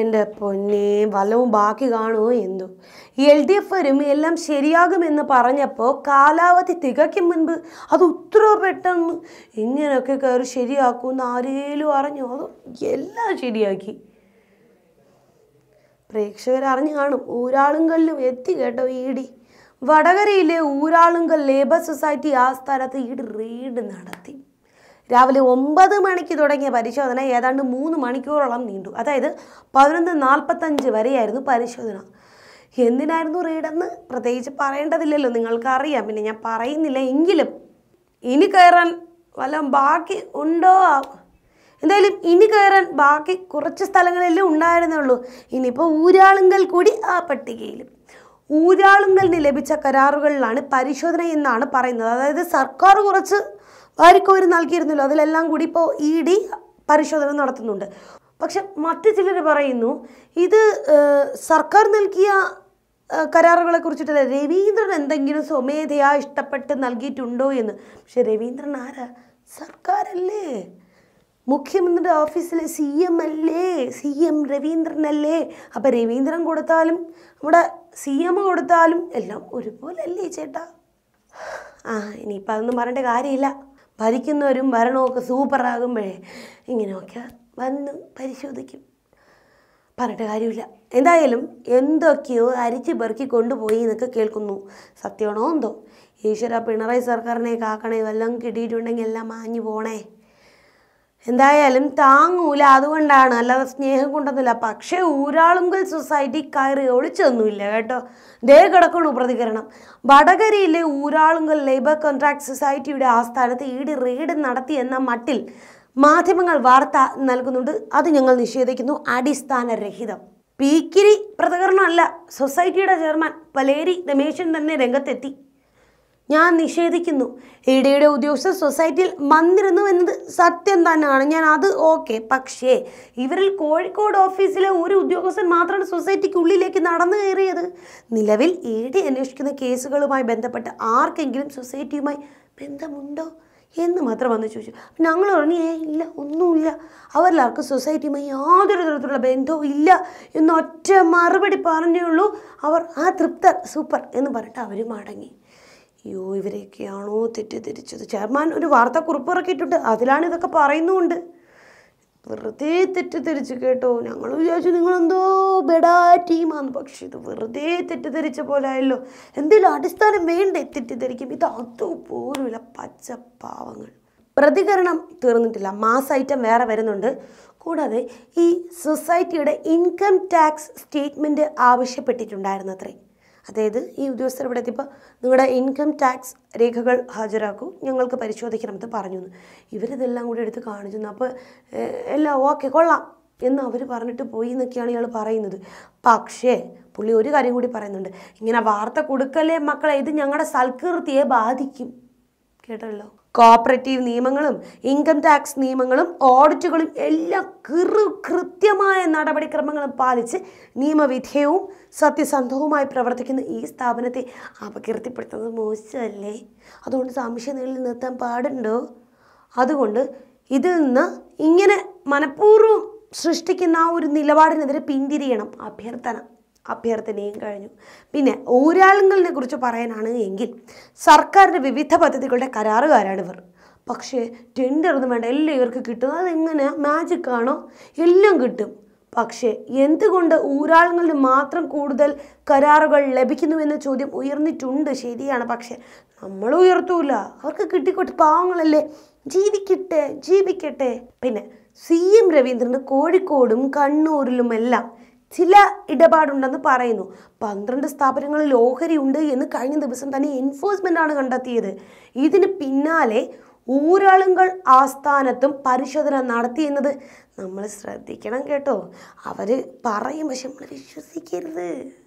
എൻ്റെ പൊന്നെ വലവും ബാക്കി കാണുമോ എന്തോ എൽ ഡി എഫരും എല്ലാം ശരിയാകുമെന്ന് പറഞ്ഞപ്പോൾ കാലാവധി തികയ്ക്കും മുൻപ് അത് ഉത്ര പെട്ടെന്ന് ഇങ്ങനെയൊക്കെ കയറി ശരിയാക്കുമെന്ന് ആരേലും അറിഞ്ഞു അത് എല്ലാം ശരിയാക്കി പ്രേക്ഷകർ അറിഞ്ഞു കാണും ഊരാളുങ്കല്ലും എത്തി കേട്ടോ ഈടി വടകരയിലെ ഊരാളുങ്കൽ ലേബർ സൊസൈറ്റി സ്ഥലത്ത് ഈട് റെയ്ഡ് നടത്തി രാവിലെ ഒമ്പത് മണിക്ക് തുടങ്ങിയ പരിശോധന ഏതാണ്ട് മൂന്ന് മണിക്കൂറോളം നീണ്ടു അതായത് പതിനൊന്ന് നാൽപ്പത്തഞ്ച് വരെയായിരുന്നു പരിശോധന എന്തിനായിരുന്നു റീഡെന്ന് പ്രത്യേകിച്ച് പറയേണ്ടതില്ലല്ലോ നിങ്ങൾക്ക് അറിയാം പിന്നെ ഞാൻ പറയുന്നില്ല എങ്കിലും ഇനി കയറാൻ വല്ല ബാക്കി ഉണ്ടോ എന്തായാലും ഇനി കയറാൻ ബാക്കി കുറച്ച് സ്ഥലങ്ങളിലും ഉണ്ടായിരുന്നുള്ളൂ ഇനിയിപ്പോൾ ഊരാളുങ്കൽ കൂടി ആ പട്ടികയിലും ഊരാളുങ്കലിന് ലഭിച്ച കരാറുകളിലാണ് പരിശോധന എന്നാണ് പറയുന്നത് അതായത് സർക്കാർ കുറച്ച് അവർ നൽകിയിരുന്നല്ലോ അതിലെല്ലാം കൂടി ഇപ്പോൾ ഇ ഡി പരിശോധന നടത്തുന്നുണ്ട് പക്ഷെ മറ്റു ചിലർ പറയുന്നു ഇത് സർക്കാർ നൽകിയ കരാറുകളെ കുറിച്ചിട്ടല്ല രവീന്ദ്രൻ എന്തെങ്കിലും സ്വമേധയാ ഇഷ്ടപ്പെട്ട് നൽകിയിട്ടുണ്ടോ എന്ന് പക്ഷെ രവീന്ദ്രൻ ആരാ സർക്കാരല്ലേ മുഖ്യമന്ത്രിയുടെ ഓഫീസിലെ സി എം അല്ലേ സി എം രവീന്ദ്രനല്ലേ അപ്പം രവീന്ദ്രൻ കൊടുത്താലും നമ്മുടെ സി എം കൊടുത്താലും എല്ലാം ഒരുപോലെ അല്ലേ ചേട്ടാ ആ ഇനിയിപ്പോൾ അതൊന്നും പറയേണ്ട കാര്യമില്ല ഭരിക്കുന്നവരും ഭരണമൊക്കെ സൂപ്പറാകുമ്പോഴേ ഇങ്ങനെയൊക്കെ വന്ന് പരിശോധിക്കും പറഞ്ഞിട്ട് കാര്യമില്ല എന്തായാലും എന്തൊക്കെയോ അരിച്ച് പെറുക്കി കൊണ്ടുപോയി എന്നൊക്കെ കേൾക്കുന്നു സത്യമാണോ എന്തോ ഈശ്വര പിണറായി സർക്കാരിനെ കാക്കണേ വല്ലതും കിട്ടിയിട്ടുണ്ടെങ്കിൽ എല്ലാം മാഞ്ഞു പോണേ എന്തായാലും താങ്ങൂല അതുകൊണ്ടാണ് അല്ലാതെ സ്നേഹം കൊണ്ടൊന്നുമില്ല പക്ഷേ ഊരാളുങ്കൽ സൊസൈറ്റി കയറി ഒളിച്ചൊന്നുമില്ല കേട്ടോ ദേ കിടക്കണു പ്രതികരണം വടകരയിലെ ഊരാളുങ്കൽ ലേബർ കോൺട്രാക്ട് സൊസൈറ്റിയുടെ ആസ്ഥാനത്ത് ഇ e റീഡ് നടത്തി എന്ന മട്ടിൽ മാധ്യമങ്ങൾ വാർത്ത നൽകുന്നുണ്ട് അത് ഞങ്ങൾ നിഷേധിക്കുന്നു അടിസ്ഥാനരഹിതം പീക്കിരി പ്രതികരണമല്ല സൊസൈറ്റിയുടെ ചെയർമാൻ പലേരി രമേശൻ തന്നെ രംഗത്തെത്തി ഞാൻ നിഷേധിക്കുന്നു ഇടയുടെ ഡിയുടെ ഉദ്യോഗസ്ഥർ സൊസൈറ്റിയിൽ വന്നിരുന്നു എന്നത് സത്യം തന്നെയാണ് ഞാൻ അത് ഓക്കെ പക്ഷേ ഇവരിൽ കോഴിക്കോട് ഓഫീസിലെ ഒരു ഉദ്യോഗസ്ഥൻ മാത്രമാണ് ഉള്ളിലേക്ക് നടന്നു കയറിയത് നിലവിൽ ഇ ഡി അന്വേഷിക്കുന്ന കേസുകളുമായി ബന്ധപ്പെട്ട് ആർക്കെങ്കിലും സൊസൈറ്റിയുമായി ബന്ധമുണ്ടോ എന്ന് മാത്രം വന്ന് ചോദിച്ചു ഞങ്ങൾ പറഞ്ഞു ഏ ഇല്ല ഒന്നുമില്ല അവരിലാർക്കും സൊസൈറ്റിയുമായി യാതൊരു തരത്തിലുള്ള ബന്ധവും ഇല്ല എന്ന് ഒറ്റ മറുപടി പറഞ്ഞേ ഉള്ളൂ അവർ ആ തൃപ്തർ സൂപ്പർ എന്ന് പറഞ്ഞിട്ട് അവർ മടങ്ങി അയ്യോ ഇവരെയൊക്കെയാണോ തെറ്റിദ്ധരിച്ചത് ചെയർമാൻ ഒരു വാർത്താക്കുറിപ്പ് ഇറക്കിയിട്ടുണ്ട് അതിലാണ് ഇതൊക്കെ പറയുന്നുമുണ്ട് വെറുതെ തെറ്റിദ്ധരിച്ച് കേട്ടോ ഞങ്ങൾ വിചാരിച്ചു നിങ്ങളെന്തോ ബെഡാ ടീമാന്ന് പക്ഷെ ഇത് വെറുതെ തെറ്റിദ്ധരിച്ച പോലെ ആയല്ലോ എന്തെങ്കിലും അടിസ്ഥാനം വേണ്ടേ തെറ്റിദ്ധരിക്കും ഇത് അതുപോലുമില്ല പച്ച പാവങ്ങൾ പ്രതികരണം തീർന്നിട്ടില്ല മാസ് ഐറ്റം വേറെ വരുന്നുണ്ട് കൂടാതെ ഈ സൊസൈറ്റിയുടെ ഇൻകം ടാക്സ് സ്റ്റേറ്റ്മെൻറ്റ് ആവശ്യപ്പെട്ടിട്ടുണ്ടായിരുന്നത്രേ അതായത് ഈ ഉദ്യോഗസ്ഥർ ഇവിടെ എത്തിയപ്പോൾ നിങ്ങളുടെ ഇൻകം ടാക്സ് രേഖകൾ ഹാജരാക്കൂ ഞങ്ങൾക്ക് പരിശോധിക്കണമെന്ന് പറഞ്ഞു ഇവരിതെല്ലാം കൂടി എടുത്ത് കാണിച്ചു അപ്പോൾ എല്ലാം ഓക്കെ കൊള്ളാം എന്ന് അവർ പറഞ്ഞിട്ട് പോയി എന്നൊക്കെയാണ് ഇയാൾ പറയുന്നത് പക്ഷേ പുള്ളി ഒരു കാര്യം കൂടി പറയുന്നുണ്ട് ഇങ്ങനെ വാർത്ത കൊടുക്കലേ മക്കളെ ഇത് ഞങ്ങളുടെ സൽകീർത്തിയെ ബാധിക്കും കേട്ടല്ലോ കോപ്പറേറ്റീവ് നിയമങ്ങളും ഇൻകം ടാക്സ് നിയമങ്ങളും ഓഡിറ്റുകളും എല്ലാം കൃ കൃത്യമായ നടപടിക്രമങ്ങളും പാലിച്ച് നിയമവിധേയവും സത്യസന്ധവുമായി പ്രവർത്തിക്കുന്ന ഈ സ്ഥാപനത്തെ അപകീർത്തിപ്പെടുത്തുന്നത് മോശമല്ലേ അതുകൊണ്ട് നിലയിൽ നിർത്താൻ പാടുണ്ടോ അതുകൊണ്ട് ഇതിൽ നിന്ന് ഇങ്ങനെ മനഃപൂർവ്വം സൃഷ്ടിക്കുന്ന ആ ഒരു നിലപാടിനെതിരെ പിന്തിരിയണം അഭ്യർത്ഥന അഭ്യർത്ഥനയും കഴിഞ്ഞു പിന്നെ ഊരാളുങ്ങളിനെ കുറിച്ച് പറയാനാണ് എങ്കിൽ സർക്കാരിൻ്റെ വിവിധ പദ്ധതികളുടെ കരാറുകാരാണ് ഇവർ പക്ഷേ ടെൻഡർ ഒന്നും വേണ്ട എല്ലാം ഇവർക്ക് കിട്ടും അതെങ്ങനെ മാജിക്കാണോ എല്ലാം കിട്ടും പക്ഷേ എന്തുകൊണ്ട് ഊരാളുകളിന് മാത്രം കൂടുതൽ കരാറുകൾ ലഭിക്കുന്നുവെന്ന ചോദ്യം ഉയർന്നിട്ടുണ്ട് ശരിയാണ് പക്ഷേ നമ്മൾ ഉയർത്തൂല അവർക്ക് കിട്ടിക്കോട്ടെ പാവങ്ങളല്ലേ ജീവിക്കട്ടെ ജീവിക്കട്ടെ പിന്നെ സി എം രവീന്ദ്രന് കോഴിക്കോടും കണ്ണൂരിലുമെല്ലാം ചില ഇടപാടുണ്ടെന്ന് പറയുന്നു പന്ത്രണ്ട് സ്ഥാപനങ്ങളിൽ ഓഹരി ഉണ്ട് എന്ന് കഴിഞ്ഞ ദിവസം തന്നെ എൻഫോഴ്സ്മെൻ്റ് ആണ് കണ്ടെത്തിയത് ഇതിന് പിന്നാലെ ഊരാളുങ്കൽ ആസ്ഥാനത്തും പരിശോധന നടത്തി എന്നത് നമ്മൾ ശ്രദ്ധിക്കണം കേട്ടോ അവർ പറയും പക്ഷെ നമ്മൾ വിശ്വസിക്കരുത്